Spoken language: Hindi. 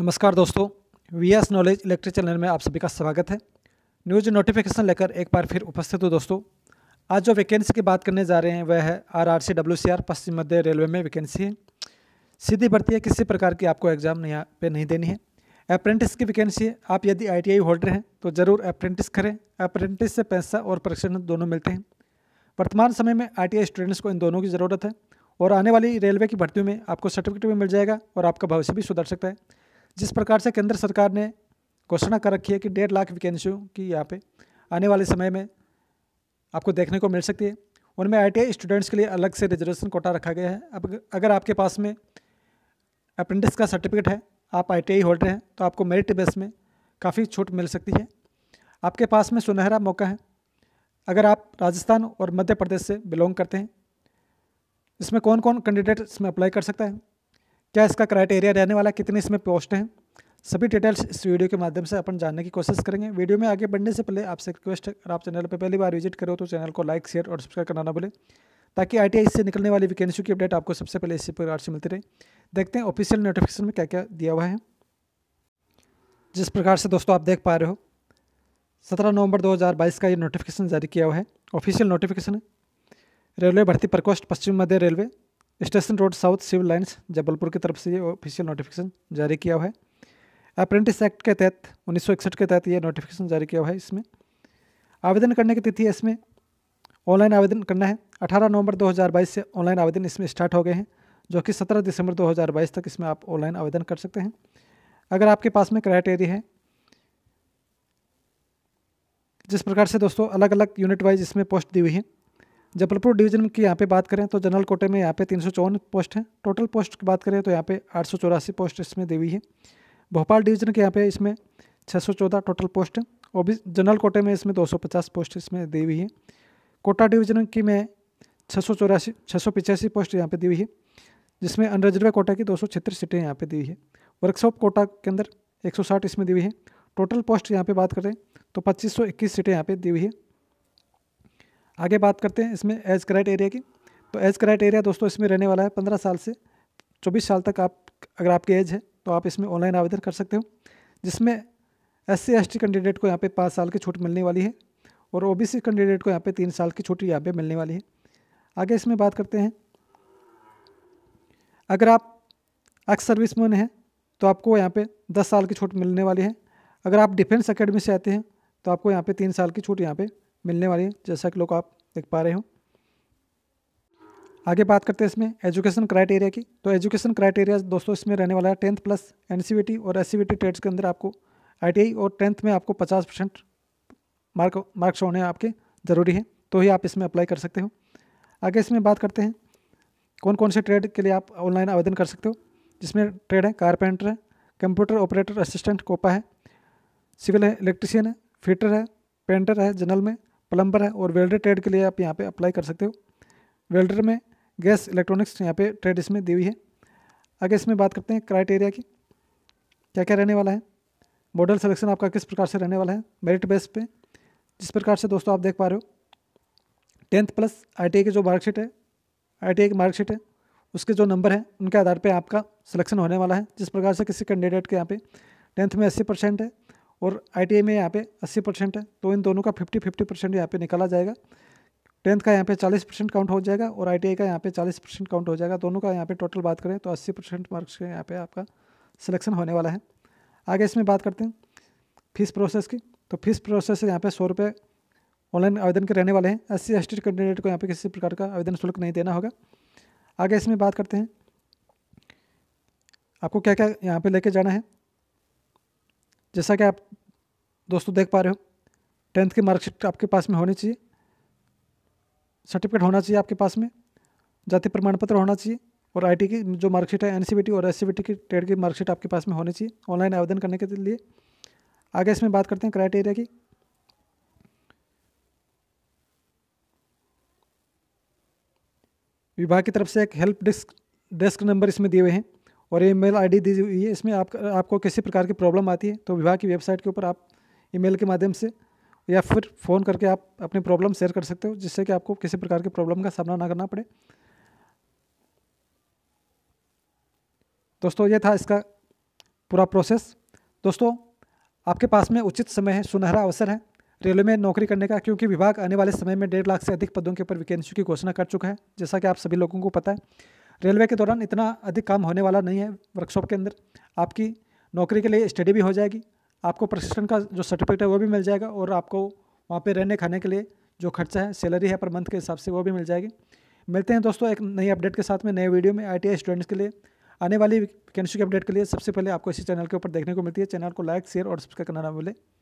नमस्कार दोस्तों V S knowledge electric channel में आप सभी का स्वागत है न्यूज नोटिफिकेशन लेकर एक बार फिर उपस्थित हूँ दोस्तों आज जो वैकेंसी की बात करने जा रहे हैं वह है R R C W C R पश्चिम मध्य रेलवे में वैकेंसी है सीधी भर्ती है किसी प्रकार की आपको एग्जाम यहाँ पे नहीं देनी है अप्रेंटिस की वैकेंसी है आप यदि आई टी आई होल्डर हैं तो ज़रूर अप्रेंटिस करें अप्रेंटिस से पैसा और प्रशिक्षण दोनों मिलते हैं वर्तमान समय में आई टी आई स्टूडेंट्स को इन दोनों की ज़रूरत है और आने वाली रेलवे की भर्ती में आपको सर्टिफिकेट भी मिल जाएगा और आपका भविष्य भी सुधर सकता है जिस प्रकार से केंद्र सरकार ने घोषणा कर रखी है कि डेढ़ लाख वैकेंसियों की यहाँ पे आने वाले समय में आपको देखने को मिल सकती है उनमें आई स्टूडेंट्स के लिए अलग से रिजर्वेशन कोटा रखा गया है अब अगर आपके पास में अप्रेंटिस का सर्टिफिकेट है आप आई होल्डर हैं तो आपको मेरिट बेस में काफ़ी छूट मिल सकती है आपके पास में सुनहरा मौका है अगर आप राजस्थान और मध्य प्रदेश से बिलोंग करते हैं इसमें कौन कौन कैंडिडेट इसमें अप्लाई कर सकता है क्या इसका क्राइटेरिया रहने वाला कितने इसमें पोस्ट हैं सभी डिटेल्स इस वीडियो के माध्यम से अपन जानने की कोशिश करेंगे वीडियो में आगे बढ़ने से पहले आपसे रिक्वेस्ट है अगर आप चैनल पर पहली बार विजिट करो तो चैनल को लाइक शेयर और सब्सक्राइब करना ना भूलें ताकि आई से निकलने वाली वैकेंसी की अपडेट आपको सबसे पहले इसी प्रकार से मिलती रहे देखते हैं ऑफिशियल नोटिफिकेशन में क्या क्या दिया हुआ है जिस प्रकार से दोस्तों आप देख पा रहे हो सत्रह नवंबर 2022 का ये नोटिफिकेशन जारी किया हुआ है ऑफिशियल नोटिफिकेशन है रेलवे भर्ती प्रकोष्ठ पश्चिम मध्य railway station road south civil lines Jabalpur की तरफ से ये ऑफिशियल नोटिफिकेशन जारी किया हुआ है अप्रेंटिस एक्ट के तहत उन्नीस के तहत ये नोटिफिकेशन जारी किया हुआ है इसमें आवेदन करने की तिथि इसमें ऑनलाइन आवेदन करना है 18 नवंबर 2022 से ऑनलाइन आवेदन इसमें स्टार्ट हो गए हैं जो कि 17 दिसंबर 2022 तक इसमें आप ऑनलाइन आवेदन कर सकते हैं अगर आपके पास में क्राइटेरिया है जिस प्रकार से दोस्तों अलग अलग यूनिट वाइज इसमें पोस्ट दी हुई है जबलपुर डिवीजन की यहाँ पे बात करें तो जनरल कोटे में यहाँ पे तीन सौ चौवन पोस्ट हैं टोटल पोस्ट की बात करें तो यहाँ पे आठ सौ चौरासी पोस्ट इसमें दी हुई है भोपाल डिवीजन के यहाँ पे इसमें छः सौ चौदह टोटल पोस्ट हैं और भी जनरल कोटे में इसमें दो सौ पचास पोस्ट इसमें दी हुई है कोटा डिवीजन की में छः सौ चौरासी छः सौ पिचासी पोस्ट यहाँ पर दी हुई है जिसमें अनरिजर्व कोटा की दो सौ छत्तीस सीटें यहाँ पर दी हुई है वर्कशॉप कोटा के अंदर एक सौ साठ इसमें दी हुई है टोटल पोस्ट यहाँ पर बात करें तो पच्चीस सौ इक्कीस सीटें यहाँ पर दी हुई है आगे बात करते हैं इसमें एज एरिया की तो एज एरिया दोस्तों इसमें रहने वाला है पंद्रह साल से चौबीस साल तक आप अगर आपकी एज है तो आप इसमें ऑनलाइन आवेदन कर सकते हो जिसमें एस सी कैंडिडेट को यहाँ पे पाँच साल की छूट मिलने वाली है और ओ कैंडिडेट को यहाँ पे तीन साल की छूट यहाँ पे मिलने वाली है आगे इसमें बात करते हैं अगर आप एक्स सर्विस मैन हैं तो आपको यहाँ पे दस साल की छूट मिलने वाली है अगर आप डिफेंस अकेडमी से आते हैं तो आपको यहाँ पे तीन साल की छूट यहाँ पे मिलने वाली है जैसा कि लोग आप देख पा रहे हो आगे बात करते हैं इसमें एजुकेशन क्राइटेरिया की तो एजुकेशन क्राइटेरिया दोस्तों इसमें रहने वाला है टेंथ प्लस एन और एस ट्रेड्स के अंदर आपको आई और टेंथ में आपको पचास परसेंट मार्क मार्क्स होने आपके ज़रूरी है तो ही आप इसमें अप्लाई कर सकते हो आगे इसमें बात करते हैं कौन कौन से ट्रेड के लिए आप ऑनलाइन आवेदन कर सकते हो जिसमें ट्रेड है कारपेंटर है कंप्यूटर ऑपरेटर असिस्टेंट कोपा है सिविल है इलेक्ट्रिशियन है फिटर है पेंटर है जनरल में प्लम्बर है और वेल्डर ट्रेड के लिए आप यहाँ पर अप्लाई कर सकते हो वेल्डर में गैस इलेक्ट्रॉनिक्स यहाँ पर ट्रेड इसमें दी हुई है आगे इसमें बात करते हैं क्राइटेरिया की क्या क्या रहने वाला है मॉडल सिलेक्शन आपका किस प्रकार से रहने वाला है मेरिट बेस पे जिस प्रकार से दोस्तों आप देख पा रहे हो टेंथ प्लस आई की जो मार्कशीट है आई की मार्कशीट है उसके जो नंबर हैं उनके आधार पर आपका सिलेक्शन होने वाला है जिस प्रकार से किसी कैंडिडेट के यहाँ पे टेंथ में अस्सी परसेंट है और आई में यहाँ पे 80 परसेंट है तो इन दोनों का 50 50 परसेंट यहाँ पे निकाला जाएगा टेंथ का यहाँ पे 40 परसेंट काउंट हो जाएगा और आई का यहाँ पे 40 परसेंट काउंट हो जाएगा दोनों का यहाँ पे टोटल बात करें तो 80 परसेंट मार्क्स के यहाँ पे आपका सिलेक्शन होने वाला है आगे इसमें बात करते हैं फीस प्रोसेस की तो फीस प्रोसेस यहाँ पर सौ रुपये ऑनलाइन आवेदन के रहने वाले हैं एस सी एस कैंडिडेट को यहाँ पर किसी प्रकार का आवेदन शुल्क नहीं देना होगा आगे इसमें बात करते हैं आपको क्या क्या यहाँ पे लेके जाना है जैसा कि आप दोस्तों देख पा रहे हो टेंथ की मार्कशीट आपके पास में होनी चाहिए सर्टिफिकेट होना चाहिए आपके पास में जाति प्रमाण पत्र होना चाहिए और आईटी की जो मार्कशीट है एनसीबीटी और एससीबीटी की ट्रेड की मार्कशीट आपके पास में होनी चाहिए ऑनलाइन आवेदन करने के लिए आगे इसमें बात करते हैं क्राइटेरिया की विभाग की तरफ से एक हेल्प डेस्क डेस्क नंबर इसमें दिए हुए हैं और ये मेल आई दी हुई है इसमें आप आपको किसी प्रकार की प्रॉब्लम आती है तो विभाग की वेबसाइट के ऊपर आप ई के माध्यम से या फिर फ़ोन करके आप अपनी प्रॉब्लम शेयर कर सकते हो जिससे कि आपको किसी प्रकार की प्रॉब्लम का सामना ना करना पड़े दोस्तों ये था इसका पूरा प्रोसेस दोस्तों आपके पास में उचित समय है सुनहरा अवसर है रेलवे में नौकरी करने का क्योंकि विभाग आने वाले समय में डेढ़ लाख से अधिक पदों के ऊपर वैकेंसी की घोषणा कर चुका है जैसा कि आप सभी लोगों को पता है रेलवे के दौरान इतना अधिक काम होने वाला नहीं है वर्कशॉप के अंदर आपकी नौकरी के लिए स्टडी भी हो जाएगी आपको प्रशिक्षण का जो सर्टिफिकेट है वो भी मिल जाएगा और आपको वहाँ पर रहने खाने के लिए जो खर्चा है सैलरी है पर मंथ के हिसाब से वो भी मिल जाएगी मिलते हैं दोस्तों एक नई अपडेट के साथ में नए वीडियो में आई स्टूडेंट्स के लिए आने वाली वैकेंसी के अपडेट के लिए सबसे पहले आपको इसी चैनल के ऊपर देखने को मिलती है चैनल को लाइक शेयर और सब्सक्राइब करना ना मिले